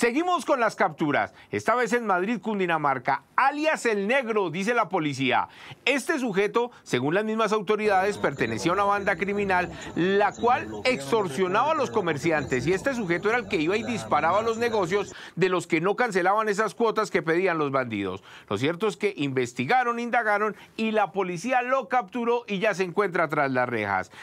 Seguimos con las capturas. Esta vez en Madrid, Cundinamarca, alias el negro, dice la policía. Este sujeto, según las mismas autoridades, pertenecía a una banda criminal, la cual extorsionaba a los comerciantes. Y este sujeto era el que iba y disparaba a los negocios de los que no cancelaban esas cuotas que pedían los bandidos. Lo cierto es que investigaron, indagaron y la policía lo capturó y ya se encuentra tras las rejas.